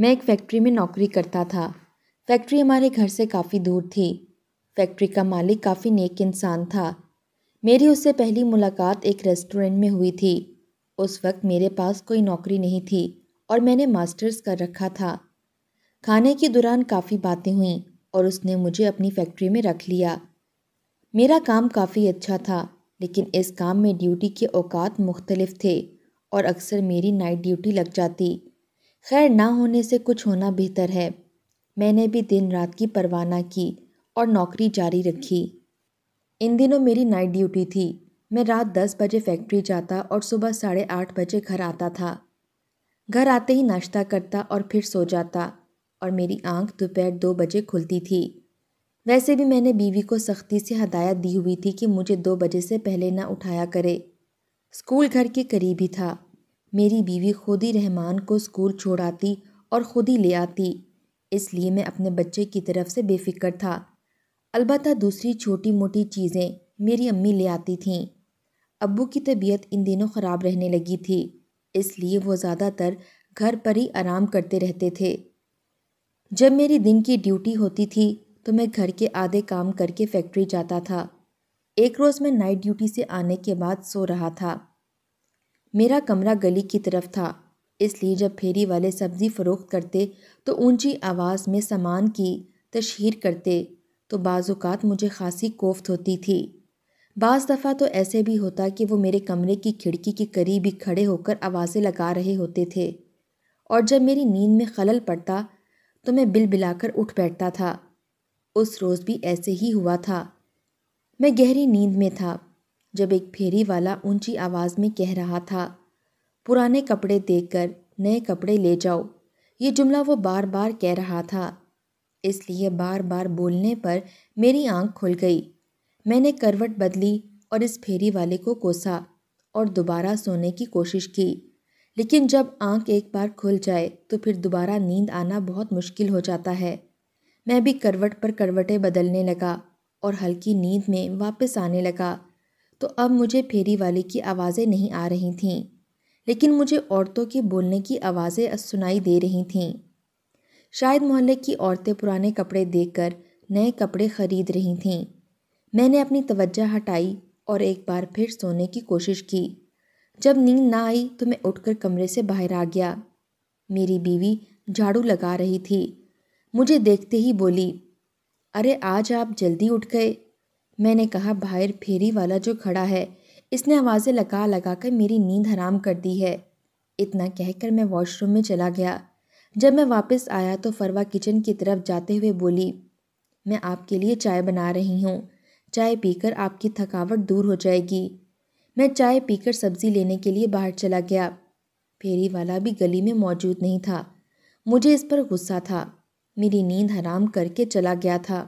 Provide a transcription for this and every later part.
मैं एक फैक्ट्री में नौकरी करता था फैक्ट्री हमारे घर से काफ़ी दूर थी फैक्ट्री का मालिक काफ़ी नेक इंसान था मेरी उससे पहली मुलाकात एक रेस्टोरेंट में हुई थी उस वक्त मेरे पास कोई नौकरी नहीं थी और मैंने मास्टर्स कर रखा था खाने के दौरान काफ़ी बातें हुईं और उसने मुझे अपनी फैक्ट्री में रख लिया मेरा काम काफ़ी अच्छा था लेकिन इस काम में ड्यूटी के औकात मुख्तलिफ थे और अक्सर मेरी नाइट ड्यूटी लग जाती खैर ना होने से कुछ होना बेहतर है मैंने भी दिन रात की परवाह ना की और नौकरी जारी रखी इन दिनों मेरी नाइट ड्यूटी थी मैं रात दस बजे फैक्ट्री जाता और सुबह साढ़े आठ बजे घर आता था घर आते ही नाश्ता करता और फिर सो जाता और मेरी आंख दोपहर दो बजे खुलती थी वैसे भी मैंने बीवी को सख्ती से हदायत दी हुई थी कि मुझे दो बजे से पहले ना उठाया करे स्कूल घर के करीब ही था मेरी बीवी खुद ही रहमान को स्कूल छोड़ आती और ख़ुद ही ले आती इसलिए मैं अपने बच्चे की तरफ से बेफिक्र था अलबत् दूसरी छोटी मोटी चीज़ें मेरी अम्मी ले आती थीं अबू की तबीयत इन दिनों ख़राब रहने लगी थी इसलिए वो ज़्यादातर घर पर ही आराम करते रहते थे जब मेरी दिन की ड्यूटी होती थी तो मैं घर के आधे काम करके फैक्ट्री जाता था एक रोज़ मैं नाइट ड्यूटी से आने के बाद सो रहा था मेरा कमरा गली की तरफ था इसलिए जब फेरी वाले सब्ज़ी फ़रोख्त करते तो ऊंची आवाज़ में सामान की तशहर करते तो बाज़ात मुझे खासी कोफ्त होती थी बाज़ दफ़ा तो ऐसे भी होता कि वो मेरे कमरे की खिड़की के करीब ही खड़े होकर आवाज़ें लगा रहे होते थे और जब मेरी नींद में खलल पड़ता तो मैं बिल बिलाकर उठ बैठता था उस रोज़ भी ऐसे ही हुआ था मैं गहरी नींद में था जब एक फेरी वाला ऊंची आवाज़ में कह रहा था पुराने कपड़े कर नए कपड़े ले जाओ ये जुमला वो बार बार कह रहा था इसलिए बार बार बोलने पर मेरी आंख खुल गई मैंने करवट बदली और इस फेरी वाले को कोसा और दोबारा सोने की कोशिश की लेकिन जब आंख एक बार खुल जाए तो फिर दोबारा नींद आना बहुत मुश्किल हो जाता है मैं भी करवट पर करवटें बदलने लगा और हल्की नींद में वापस आने लगा तो अब मुझे फेरी वाले की आवाज़ें नहीं आ रही थीं लेकिन मुझे औरतों के बोलने की आवाज़ें सुनाई दे रही थीं शायद मोहल्ले की औरतें पुराने कपड़े देखकर नए कपड़े खरीद रही थीं मैंने अपनी तवज्जा हटाई और एक बार फिर सोने की कोशिश की जब नींद ना आई तो मैं उठकर कमरे से बाहर आ गया मेरी बीवी झाड़ू लगा रही थी मुझे देखते ही बोली अरे आज आप जल्दी उठ गए मैंने कहा बाहर फेरी वाला जो खड़ा है इसने आवाज़ें लगा लगा कर मेरी नींद हराम कर दी है इतना कहकर मैं वॉशरूम में चला गया जब मैं वापस आया तो फरवा किचन की तरफ जाते हुए बोली मैं आपके लिए चाय बना रही हूँ चाय पीकर आपकी थकावट दूर हो जाएगी मैं चाय पीकर सब्ज़ी लेने के लिए बाहर चला गया फेरी वाला भी गली में मौजूद नहीं था मुझे इस पर गुस्सा था मेरी नींद हराम करके चला गया था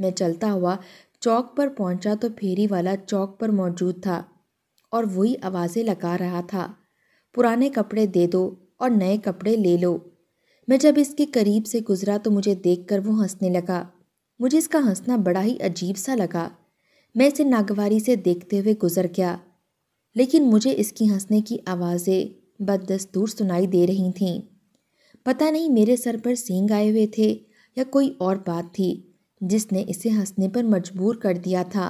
मैं चलता हुआ चौक पर पहुंचा तो फेरी वाला चौक पर मौजूद था और वही आवाज़ें लगा रहा था पुराने कपड़े दे दो और नए कपड़े ले लो मैं जब इसके करीब से गुज़रा तो मुझे देखकर वो हंसने लगा मुझे इसका हंसना बड़ा ही अजीब सा लगा मैं इसे नागवारी से देखते हुए गुज़र गया लेकिन मुझे इसकी हंसने की आवाज़ें बददस्तूर सुनाई दे रही थीं पता नहीं मेरे सर पर सींग आए हुए थे या कोई और बात थी जिसने इसे हंसने पर मजबूर कर दिया था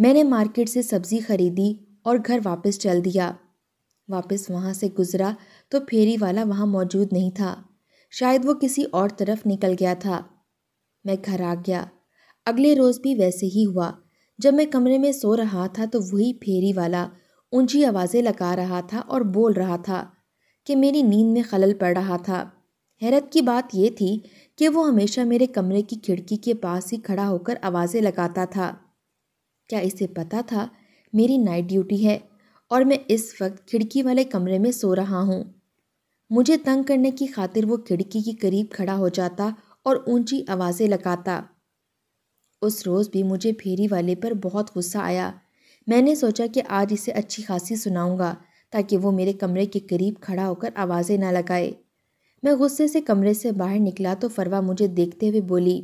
मैंने मार्केट से सब्जी खरीदी और घर वापस चल दिया वापस वहाँ से गुज़रा तो फेरी वाला वहाँ मौजूद नहीं था शायद वो किसी और तरफ निकल गया था मैं घर आ गया अगले रोज़ भी वैसे ही हुआ जब मैं कमरे में सो रहा था तो वही फेरी वाला ऊंची आवाज़ें लगा रहा था और बोल रहा था कि मेरी नींद में खलल पड़ रहा था हैरत की बात यह थी कि वो हमेशा मेरे कमरे की खिड़की के पास ही खड़ा होकर आवाज़ें लगाता था क्या इसे पता था मेरी नाइट ड्यूटी है और मैं इस वक्त खिड़की वाले कमरे में सो रहा हूँ मुझे तंग करने की खातिर वो खिड़की के करीब खड़ा हो जाता और ऊंची आवाज़ें लगाता उस रोज़ भी मुझे फेरी वाले पर बहुत गुस्सा आया मैंने सोचा कि आज इसे अच्छी खासी सुनाऊंगा ताकि वो मेरे कमरे के करीब खड़ा होकर आवाज़ें ना लगाए मैं गुस्से से कमरे से बाहर निकला तो फरवा मुझे देखते हुए बोली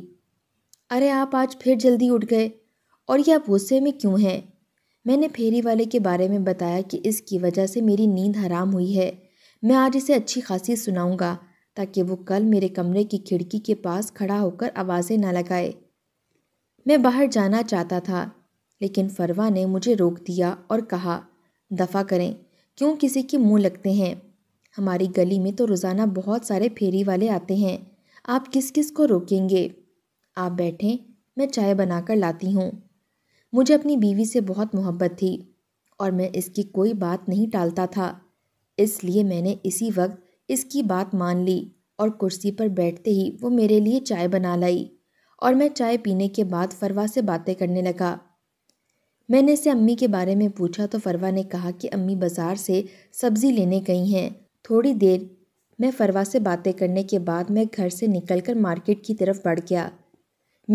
अरे आप आज फिर जल्दी उठ गए और ये आप गुस्से में क्यों हैं मैंने फेरी वाले के बारे में बताया कि इसकी वजह से मेरी नींद हराम हुई है मैं आज इसे अच्छी खासी सुनाऊंगा ताकि वो कल मेरे कमरे की खिड़की के पास खड़ा होकर आवाज़ें ना लगाए मैं बाहर जाना चाहता था लेकिन फरवा ने मुझे रोक दिया और कहा दफ़ा करें क्यों किसी के मुंह लगते हैं हमारी गली में तो रोज़ाना बहुत सारे फेरी वाले आते हैं आप किस किस को रोकेंगे आप बैठें मैं चाय बनाकर लाती हूँ मुझे अपनी बीवी से बहुत मोहब्बत थी और मैं इसकी कोई बात नहीं टालता था इसलिए मैंने इसी वक्त इसकी बात मान ली और कुर्सी पर बैठते ही वो मेरे लिए चाय बना लाई और मैं चाय पीने के बाद फरवा से बातें करने लगा मैंने इसे अम्मी के बारे में पूछा तो फरवा ने कहा कि अम्मी बाज़ार से सब्ज़ी लेने गई हैं थोड़ी देर मैं फरवा से बातें करने के बाद मैं घर से निकलकर मार्केट की तरफ बढ़ गया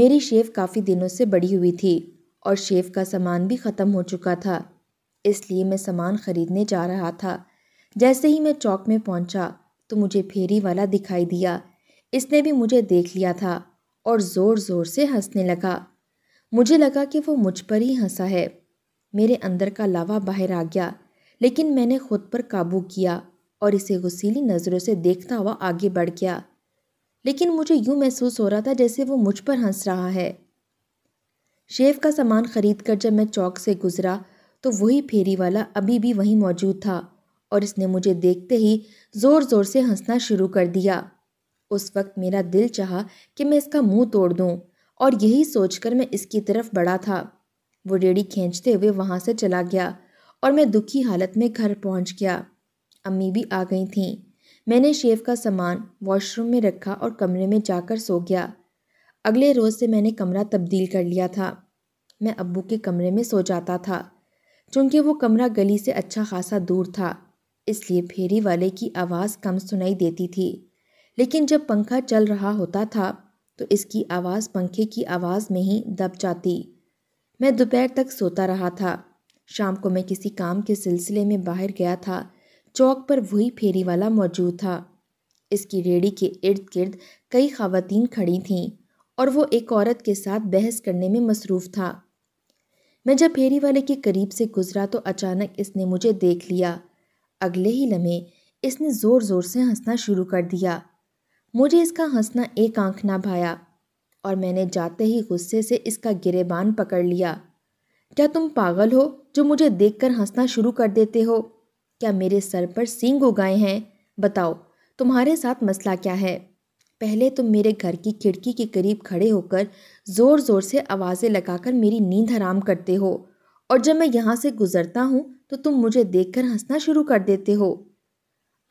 मेरी शेव काफ़ी दिनों से बड़ी हुई थी और शेव का सामान भी ख़त्म हो चुका था इसलिए मैं सामान ख़रीदने जा रहा था जैसे ही मैं चौक में पहुंचा तो मुझे फेरी वाला दिखाई दिया इसने भी मुझे देख लिया था और ज़ोर ज़ोर से हंसने लगा मुझे लगा कि वो मुझ पर ही हंसा है मेरे अंदर का लावा बाहर आ गया लेकिन मैंने खुद पर काबू किया और इसे गुस्सीली नज़रों से देखता हुआ आगे बढ़ गया लेकिन मुझे यूँ महसूस हो रहा था जैसे वो मुझ पर हंस रहा है शेव का सामान खरीद कर जब मैं चौक से गुज़रा तो वही फेरी वाला अभी भी वहीं मौजूद था और इसने मुझे देखते ही ज़ोर ज़ोर से हंसना शुरू कर दिया उस वक्त मेरा दिल चाह कि मैं इसका मुंह तोड़ दूं और यही सोचकर मैं इसकी तरफ बढ़ा था वो रेड़ी खींचते हुए वहाँ से चला गया और मैं दुखी हालत में घर पहुँच गया अम्मी भी आ गई थीं मैंने शेव का सामान वॉशरूम में रखा और कमरे में जाकर सो गया अगले रोज़ से मैंने कमरा तब्दील कर लिया था मैं अब्बू के कमरे में सो जाता था चूँकि वो कमरा गली से अच्छा खासा दूर था इसलिए फेरी वाले की आवाज़ कम सुनाई देती थी लेकिन जब पंखा चल रहा होता था तो इसकी आवाज़ पंखे की आवाज़ में ही दब जाती मैं दोपहर तक सोता रहा था शाम को मैं किसी काम के सिलसिले में बाहर गया था चौक पर वही फेरी वाला मौजूद था इसकी रेडी के इर्द गिर्द कई खातन खड़ी थीं और वो एक औरत के साथ बहस करने में मसरूफ़ था मैं जब फेरी वाले के करीब से गुजरा तो अचानक इसने मुझे देख लिया अगले ही लम्हे इसने ज़ोर ज़ोर से हंसना शुरू कर दिया मुझे इसका हंसना एक आंख ना भाया और मैंने जाते ही गुस्से से इसका गिरेबान पकड़ लिया क्या तुम पागल हो जो मुझे देखकर हंसना शुरू कर देते हो क्या मेरे सर पर सींग उगाए हैं बताओ तुम्हारे साथ मसला क्या है पहले तुम मेरे घर की खिड़की के करीब खड़े होकर ज़ोर ज़ोर से आवाज़ें लगाकर मेरी नींद हराम करते हो और जब मैं यहाँ से गुज़रता हूँ तो तुम मुझे देखकर हंसना शुरू कर देते हो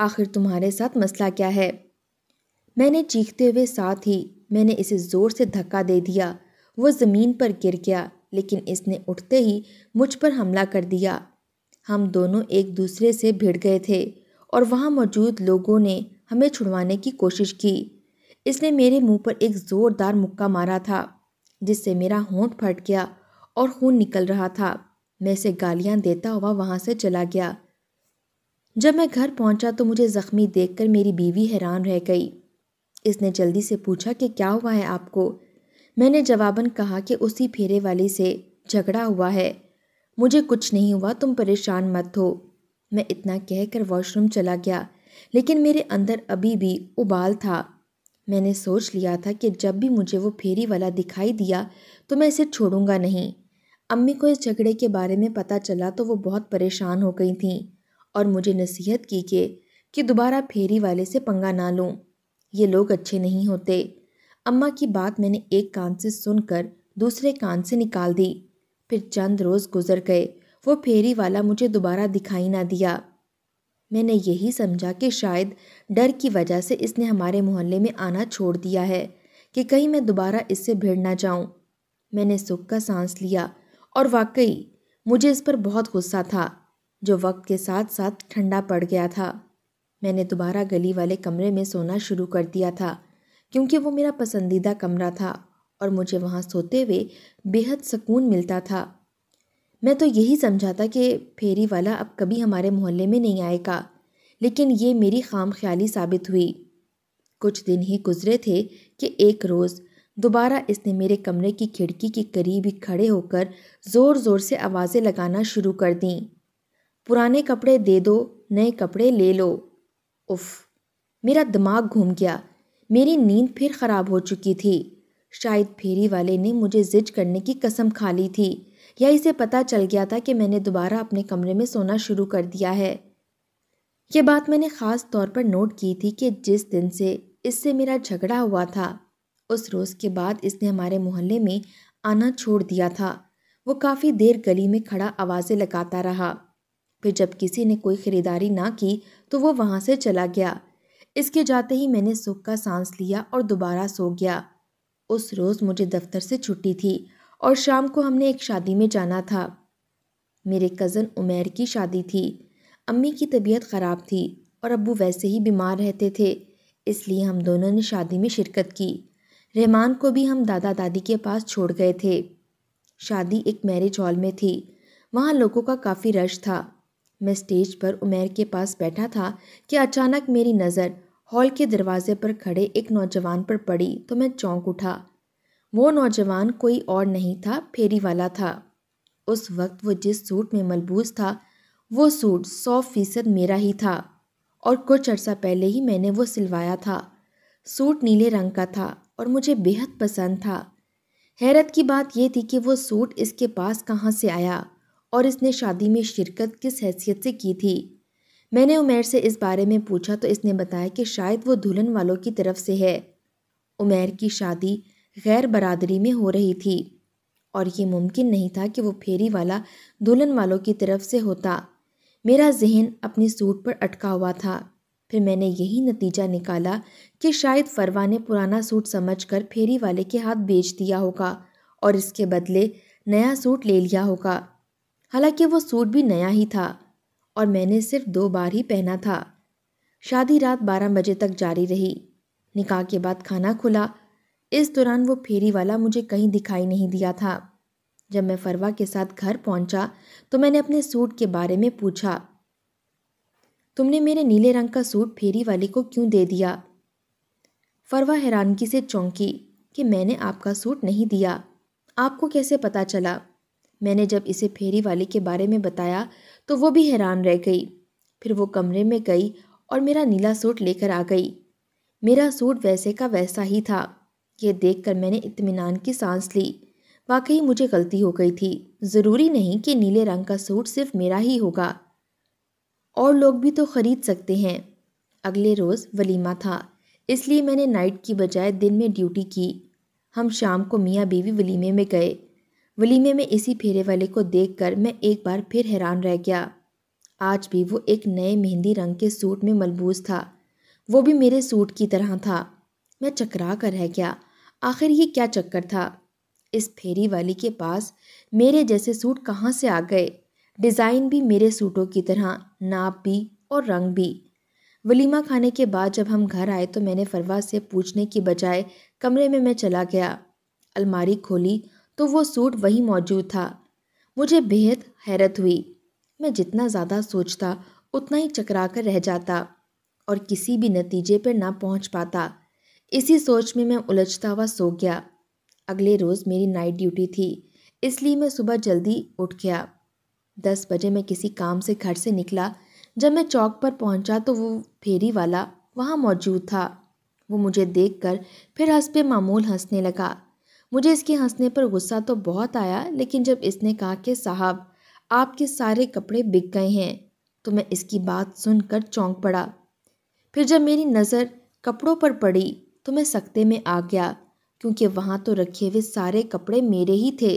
आखिर तुम्हारे साथ मसला क्या है मैंने चीखते हुए साथ ही मैंने इसे ज़ोर से धक्का दे दिया वो ज़मीन पर गिर गया लेकिन इसने उठते ही मुझ पर हमला कर दिया हम दोनों एक दूसरे से भिड़ गए थे और वहाँ मौजूद लोगों ने हमें छुड़वाने की कोशिश की इसने मेरे मुंह पर एक ज़ोरदार मुक्का मारा था जिससे मेरा होंठ फट गया और खून निकल रहा था मैं इसे गालियाँ देता हुआ वहाँ से चला गया जब मैं घर पहुँचा तो मुझे ज़ख्मी देख मेरी बीवी हैरान रह गई इसने जल्दी से पूछा कि क्या हुआ है आपको मैंने जवाबन कहा कि उसी फेरे वाली से झगड़ा हुआ है मुझे कुछ नहीं हुआ तुम परेशान मत हो मैं इतना कहकर वॉशरूम चला गया लेकिन मेरे अंदर अभी भी उबाल था मैंने सोच लिया था कि जब भी मुझे वो फेरी वाला दिखाई दिया तो मैं इसे छोड़ूंगा नहीं अम्मी को इस झगड़े के बारे में पता चला तो वो बहुत परेशान हो गई थीं और मुझे नसीहत की कि कि दोबारा फेरी वाले से पंगा ना लूँ ये लोग अच्छे नहीं होते अम्मा की बात मैंने एक कान से सुनकर दूसरे कान से निकाल दी फिर चंद रोज़ गुजर गए वो फेरी वाला मुझे दोबारा दिखाई ना दिया मैंने यही समझा कि शायद डर की वजह से इसने हमारे मोहल्ले में आना छोड़ दिया है कि कहीं मैं दोबारा इससे भिड़ ना जाऊँ मैंने सुख का सांस लिया और वाकई मुझे इस पर बहुत गुस्सा था जो वक्त के साथ साथ ठंडा पड़ गया था मैंने दोबारा गली वाले कमरे में सोना शुरू कर दिया था क्योंकि वो मेरा पसंदीदा कमरा था और मुझे वहाँ सोते हुए बेहद सुकून मिलता था मैं तो यही समझा था कि फेरी वाला अब कभी हमारे मोहल्ले में नहीं आएगा लेकिन ये मेरी खाम ख्याली साबित हुई कुछ दिन ही गुजरे थे कि एक रोज़ दोबारा इसने मेरे कमरे की खिड़की के करीब ही खड़े होकर ज़ोर ज़ोर से आवाज़ें लगाना शुरू कर दी पुराने कपड़े दे दो नए कपड़े ले लो उफ मेरा दिमाग घूम गया मेरी नींद फिर ख़राब हो चुकी थी शायद फेरी वाले ने मुझे जिज करने की कसम खा ली थी या इसे पता चल गया था कि मैंने दोबारा अपने कमरे में सोना शुरू कर दिया है ये बात मैंने ख़ास तौर पर नोट की थी कि जिस दिन से इससे मेरा झगड़ा हुआ था उस रोज़ के बाद इसने हमारे मोहल्ले में आना छोड़ दिया था वो काफ़ी देर गली में खड़ा आवाज़ें लगाता रहा फिर जब किसी ने कोई ख़रीदारी ना की तो वो वहाँ से चला गया इसके जाते ही मैंने सुख का सांस लिया और दोबारा सो गया उस रोज़ मुझे दफ्तर से छुट्टी थी और शाम को हमने एक शादी में जाना था मेरे कज़न उमेर की शादी थी अम्मी की तबीयत ख़राब थी और अबू वैसे ही बीमार रहते थे इसलिए हम दोनों ने शादी में शिरकत की रहमान को भी हम दादा दादी के पास छोड़ गए थे शादी एक मैरिज हॉल में थी वहाँ लोगों का काफ़ी रश था मैं स्टेज पर उमेर के पास बैठा था कि अचानक मेरी नज़र हॉल के दरवाजे पर खड़े एक नौजवान पर पड़ी तो मैं चौंक उठा वो नौजवान कोई और नहीं था फेरी वाला था उस वक्त वो जिस सूट में मलबूज था वो सूट सौ फीसद मेरा ही था और कुछ अर्सा पहले ही मैंने वो सिलवाया था सूट नीले रंग का था और मुझे बेहद पसंद था हैरत की बात यह थी कि वो सूट इसके पास कहाँ से आया और इसने शादी में शिरकत किस हैसियत से की थी मैंने उमेर से इस बारे में पूछा तो इसने बताया कि शायद वो दुल्हन वालों की तरफ से है उमेर की शादी गैर बरादरी में हो रही थी और ये मुमकिन नहीं था कि वो फेरी वाला दुल्हन वालों की तरफ से होता मेरा जहन अपने सूट पर अटका हुआ था फिर मैंने यही नतीजा निकाला कि शायद फरवा ने पुराना सूट समझकर फेरी वाले के हाथ बेच दिया होगा और इसके बदले नया सूट ले लिया होगा हालांकि वो सूट भी नया ही था और मैंने सिर्फ दो बार ही पहना था शादी रात बारह बजे तक जारी रही निकाह के बाद खाना खुला इस दौरान वो फेरी वाला मुझे कहीं दिखाई नहीं दिया था जब मैं फरवा के साथ घर पहुंचा तो मैंने अपने सूट के बारे में पूछा तुमने मेरे नीले रंग का सूट फेरी वाले को क्यों दे दिया फरवा हैरानगी से चौंकी कि मैंने आपका सूट नहीं दिया आपको कैसे पता चला मैंने जब इसे फेरी वाले के बारे में बताया तो वो भी हैरान रह गई फिर वो कमरे में गई और मेरा नीला सूट लेकर आ गई मेरा सूट वैसे का वैसा ही था ये देखकर मैंने इत्मीनान की सांस ली वाकई मुझे गलती हो गई थी ज़रूरी नहीं कि नीले रंग का सूट सिर्फ मेरा ही होगा और लोग भी तो ख़रीद सकते हैं अगले रोज़ वलीमा था इसलिए मैंने नाइट की बजाय दिन में ड्यूटी की हम शाम को मियाँ बीवी वलीमे में गए वलीमे में इसी फेरे वाले को देखकर मैं एक बार फिर हैरान रह गया आज भी वो एक नए मेहंदी रंग के सूट में मलबूस था वो भी मेरे सूट की तरह था मैं चकरा कर रह गया आखिर ये क्या चक्कर था इस फेरी वाली के पास मेरे जैसे सूट कहाँ से आ गए डिज़ाइन भी मेरे सूटों की तरह नाप भी और रंग भी वलीमा खाने के बाद जब हम घर आए तो मैंने फरवा से पूछने की बजाय कमरे में मैं चला गया अलमारी खोली तो वो सूट वहीं मौजूद था मुझे बेहद हैरत हुई मैं जितना ज़्यादा सोचता उतना ही चकरा कर रह जाता और किसी भी नतीजे पर ना पहुंच पाता इसी सोच में मैं उलझता हुआ सो गया अगले रोज़ मेरी नाइट ड्यूटी थी इसलिए मैं सुबह जल्दी उठ गया दस बजे मैं किसी काम से घर से निकला जब मैं चौक पर पहुंचा तो वो फेरी वाला वहाँ मौजूद था वो मुझे देखकर फिर हंस पे मामूल हंसने लगा मुझे इसके हंसने पर गुस्सा तो बहुत आया लेकिन जब इसने कहा कि साहब आपके सारे कपड़े बिक गए हैं तो मैं इसकी बात सुनकर चौंक पड़ा फिर जब मेरी नज़र कपड़ों पर पड़ी तो मैं सकते में आ गया क्योंकि वहाँ तो रखे हुए सारे कपड़े मेरे ही थे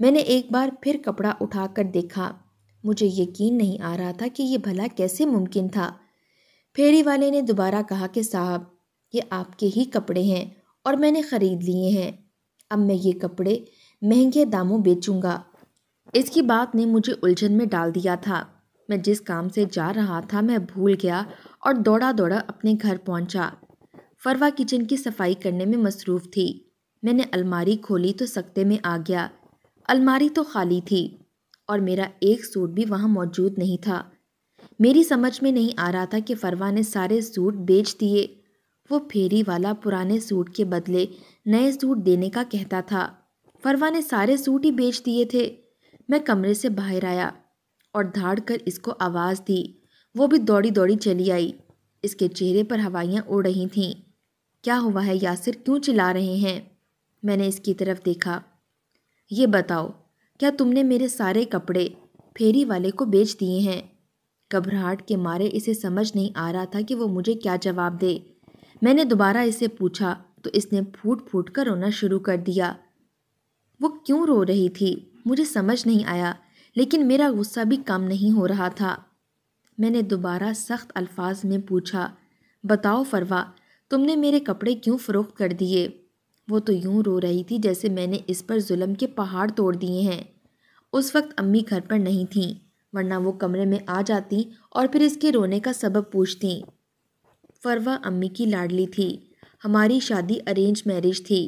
मैंने एक बार फिर कपड़ा उठा कर देखा मुझे यकीन नहीं आ रहा था कि ये भला कैसे मुमकिन था फेरी वाले ने दोबारा कहा कि साहब ये आपके ही कपड़े हैं और मैंने ख़रीद लिए हैं अब मैं ये कपड़े महंगे दामों बेचूंगा इसकी बात ने मुझे उलझन में डाल दिया था मैं जिस काम से जा रहा था मैं भूल गया और दौड़ा दौड़ा अपने घर पहुंचा। फरवा किचन की सफाई करने में मसरूफ़ थी मैंने अलमारी खोली तो सकते में आ गया अलमारी तो खाली थी और मेरा एक सूट भी वहाँ मौजूद नहीं था मेरी समझ में नहीं आ रहा था कि फरवा ने सारे सूट बेच दिए वो फेरी वाला पुराने सूट के बदले नए सूट देने का कहता था फरवा ने सारे सूट ही बेच दिए थे मैं कमरे से बाहर आया और धाड़ कर इसको आवाज़ दी वो भी दौड़ी दौड़ी चली आई इसके चेहरे पर हवाइयाँ उड़ रही थीं क्या हुआ है यासिर क्यों चिल्ला रहे हैं मैंने इसकी तरफ देखा ये बताओ क्या तुमने मेरे सारे कपड़े फेरी वाले को बेच दिए हैं घबराहट के मारे इसे समझ नहीं आ रहा था कि वो मुझे क्या जवाब दे मैंने दोबारा इसे पूछा तो इसने फूट फूट कर रोना शुरू कर दिया वो क्यों रो रही थी मुझे समझ नहीं आया लेकिन मेरा गुस्सा भी कम नहीं हो रहा था मैंने दोबारा सख्त अल्फाज में पूछा बताओ फरवा तुमने मेरे कपड़े क्यों फ़रोख्त कर दिए वो तो यूं रो रही थी जैसे मैंने इस पर जुल्म के पहाड़ तोड़ दिए हैं उस वक्त अम्मी घर पर नहीं थीं वरना वो कमरे में आ जाती और फिर इसके रोने का सबब पूछती फरवा अम्मी की लाडली थी हमारी शादी अरेंज मैरिज थी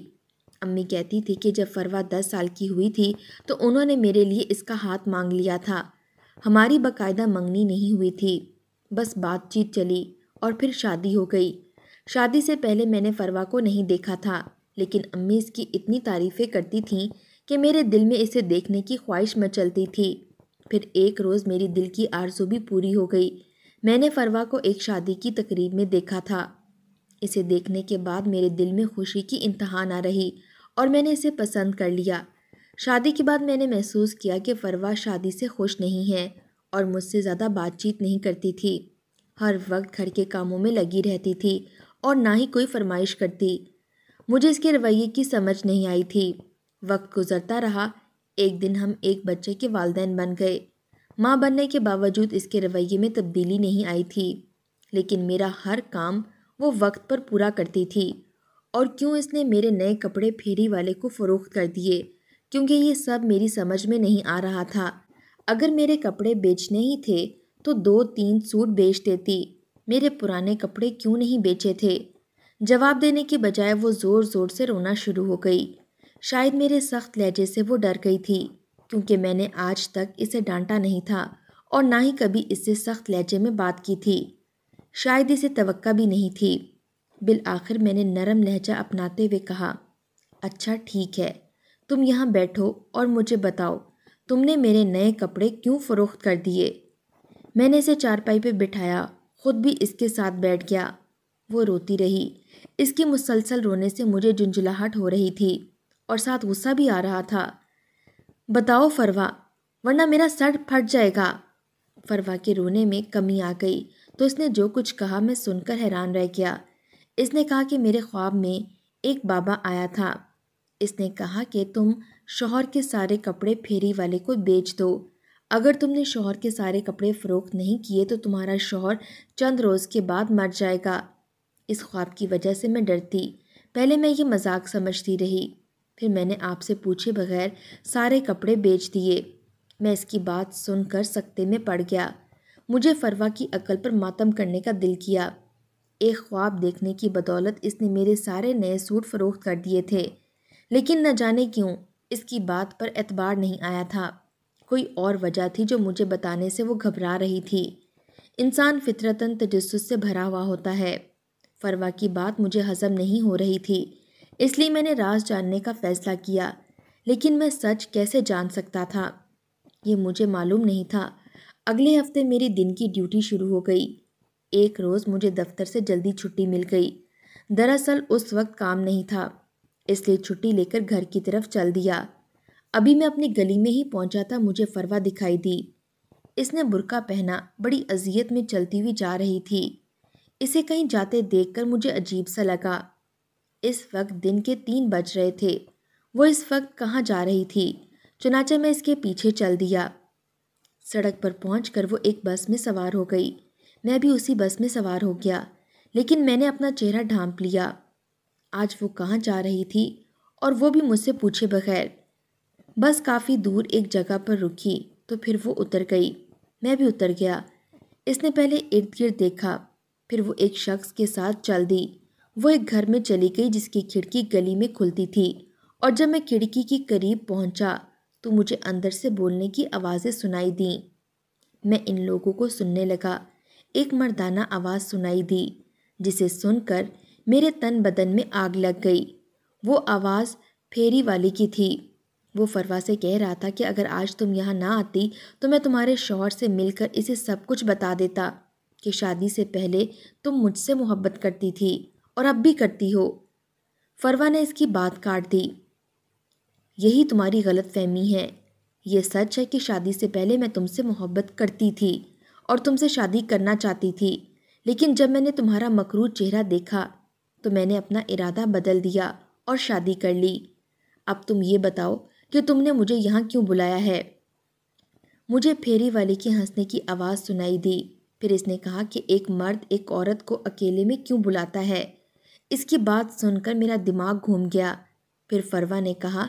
अम्मी कहती थी कि जब फरवा दस साल की हुई थी तो उन्होंने मेरे लिए इसका हाथ मांग लिया था हमारी बाकायदा मंगनी नहीं हुई थी बस बातचीत चली और फिर शादी हो गई शादी से पहले मैंने फरवा को नहीं देखा था लेकिन अम्मी इसकी इतनी तारीफ़ें करती थीं कि मेरे दिल में इसे देखने की ख्वाहिश मचलती थी फिर एक रोज़ मेरी दिल की आरजू भी पूरी हो गई मैंने फरवा को एक शादी की तकरीब में देखा था इसे देखने के बाद मेरे दिल में खुशी की इंतहा ना रही और मैंने इसे पसंद कर लिया शादी के बाद मैंने महसूस किया कि फरवा शादी से खुश नहीं है और मुझसे ज़्यादा बातचीत नहीं करती थी हर वक्त घर के कामों में लगी रहती थी और ना ही कोई फरमाइश करती मुझे इसके रवैये की समझ नहीं आई थी वक्त गुजरता रहा एक दिन हम एक बच्चे के वालदेन बन गए माँ बनने के बावजूद इसके रवैये में तब्दीली नहीं आई थी लेकिन मेरा हर काम वो वक्त पर पूरा करती थी और क्यों इसने मेरे नए कपड़े फेरी वाले को फ़रोख्त कर दिए क्योंकि ये सब मेरी समझ में नहीं आ रहा था अगर मेरे कपड़े बेचने ही थे तो दो तीन सूट बेच देती मेरे पुराने कपड़े क्यों नहीं बेचे थे जवाब देने के बजाय वो ज़ोर ज़ोर से रोना शुरू हो गई शायद मेरे सख्त लहजे से वो डर गई थी क्योंकि मैंने आज तक इसे डांटा नहीं था और ना ही कभी इससे सख्त लहजे में बात की थी शायद इसे तवक्का भी नहीं थी बिल आखिर मैंने नरम लहजा अपनाते हुए कहा अच्छा ठीक है तुम यहाँ बैठो और मुझे बताओ तुमने मेरे नए कपड़े क्यों फ़रोख्त कर दिए मैंने इसे चारपाई पर बिठाया ख़ुद भी इसके साथ बैठ गया वो रोती रही इसके मुसलसल रोने से मुझे झुंझुलाहट हो रही थी और साथ गुस्सा भी आ रहा था बताओ फरवा वरना मेरा सर फट जाएगा फरवा के रोने में कमी आ गई तो इसने जो कुछ कहा मैं सुनकर हैरान रह गया इसने कहा कि मेरे ख्वाब में एक बाबा आया था इसने कहा कि तुम शोहर के सारे कपड़े फेरी वाले को बेच दो अगर तुमने शोहर के सारे कपड़े फ़रोख्त नहीं किए तो तुम्हारा शोहर चंद रोज़ के बाद मर जाएगा इस ख्वाब की वजह से मैं डरती पहले मैं ये मजाक समझती रही फिर मैंने आपसे पूछे बगैर सारे कपड़े बेच दिए मैं इसकी बात सुनकर सकते में पड़ गया मुझे फरवा की अकल पर मातम करने का दिल किया एक ख्वाब देखने की बदौलत इसने मेरे सारे नए सूट फरोख्त कर दिए थे लेकिन न जाने क्यों इसकी बात पर एतबार नहीं आया था कोई और वजह थी जो मुझे बताने से वो घबरा रही थी इंसान फितरतन तजस्स से भरा हुआ होता है फरवा की बात मुझे हजम नहीं हो रही थी इसलिए मैंने राज जानने का फ़ैसला किया लेकिन मैं सच कैसे जान सकता था ये मुझे मालूम नहीं था अगले हफ्ते मेरी दिन की ड्यूटी शुरू हो गई एक रोज़ मुझे दफ्तर से जल्दी छुट्टी मिल गई दरअसल उस वक्त काम नहीं था इसलिए छुट्टी लेकर घर की तरफ चल दिया अभी मैं अपनी गली में ही पहुंचा था मुझे फरवा दिखाई दी इसने बुरका पहना बड़ी अजियत में चलती हुई जा रही थी इसे कहीं जाते देखकर मुझे अजीब सा लगा इस वक्त दिन के तीन बज रहे थे वो इस वक्त कहाँ जा रही थी चुनाचे मैं इसके पीछे चल दिया सड़क पर पहुँच वो एक बस में सवार हो गई मैं भी उसी बस में सवार हो गया लेकिन मैंने अपना चेहरा ढांप लिया आज वो कहाँ जा रही थी और वो भी मुझसे पूछे बगैर बस काफ़ी दूर एक जगह पर रुकी तो फिर वो उतर गई मैं भी उतर गया इसने पहले इर्द गिर्द देखा फिर वो एक शख्स के साथ चल दी वो एक घर में चली गई जिसकी खिड़की गली में खुलती थी और जब मैं खिड़की के करीब पहुंचा तो मुझे अंदर से बोलने की आवाज़ें सुनाई दीं मैं इन लोगों को सुनने लगा एक मर्दाना आवाज़ सुनाई दी जिसे सुनकर मेरे तन बदन में आग लग गई वो आवाज़ फेरी वाली की थी वो फरवा से कह रहा था कि अगर आज तुम यहाँ ना आती तो मैं तुम्हारे शोहर से मिलकर इसे सब कुछ बता देता कि शादी से पहले तुम मुझसे मोहब्बत करती थी और अब भी करती हो फरवा ने इसकी बात काट दी यही तुम्हारी गलत फहमी है ये सच है कि शादी से पहले मैं तुमसे मोहब्बत करती थी और तुमसे शादी करना चाहती थी लेकिन जब मैंने तुम्हारा मकरू चेहरा देखा तो मैंने अपना इरादा बदल दिया और शादी कर ली अब तुम ये बताओ कि तुमने मुझे यहाँ क्यों बुलाया है मुझे फेरी वाले के हंसने की आवाज़ सुनाई दी फिर इसने कहा कि एक मर्द एक औरत को अकेले में क्यों बुलाता है इसकी बात सुनकर मेरा दिमाग घूम गया फिर फरवा ने कहा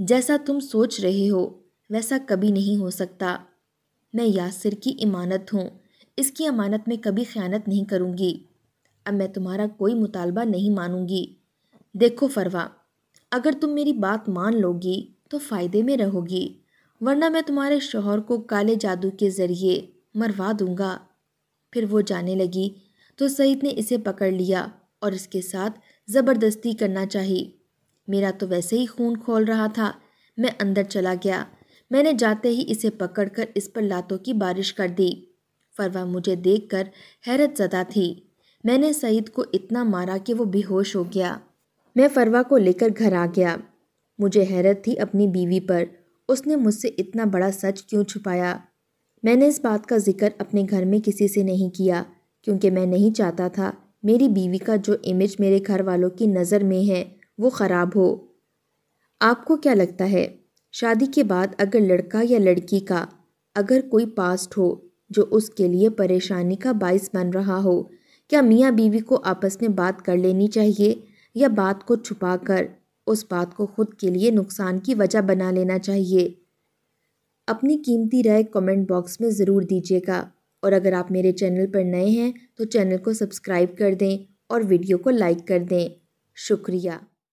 जैसा तुम सोच रहे हो वैसा कभी नहीं हो सकता मैं यासिर की इमानत हूँ इसकी अमानत में कभी ख़यानत नहीं करूँगी अब मैं तुम्हारा कोई मुतालबा नहीं मानूंगी देखो फरवा अगर तुम मेरी बात मान लोगी तो फ़ायदे में रहोगी वरना मैं तुम्हारे शोहर को काले जादू के ज़रिए मरवा दूंगा फिर वो जाने लगी तो सईद ने इसे पकड़ लिया और इसके साथ ज़बरदस्ती करना चाहिए मेरा तो वैसे ही खून खोल रहा था मैं अंदर चला गया मैंने जाते ही इसे पकड़कर इस पर लातों की बारिश कर दी फरवा मुझे देखकर हैरत ज़दा थी मैंने सईद को इतना मारा कि वो बेहोश हो गया मैं फरवा को लेकर घर आ गया मुझे हैरत थी अपनी बीवी पर उसने मुझसे इतना बड़ा सच क्यों छुपाया मैंने इस बात का जिक्र अपने घर में किसी से नहीं किया क्योंकि मैं नहीं चाहता था मेरी बीवी का जो इमेज मेरे घर वालों की नज़र में है वो ख़राब हो आपको क्या लगता है शादी के बाद अगर लड़का या लड़की का अगर कोई पास्ट हो जो उसके लिए परेशानी का बायस बन रहा हो क्या मियाँ बीवी को आपस में बात कर लेनी चाहिए या बात को छुपा कर उस बात को खुद के लिए नुकसान की वजह बना लेना चाहिए अपनी कीमती राय कमेंट बॉक्स में ज़रूर दीजिएगा और अगर आप मेरे चैनल पर नए हैं तो चैनल को सब्सक्राइब कर दें और वीडियो को लाइक कर दें शुक्रिया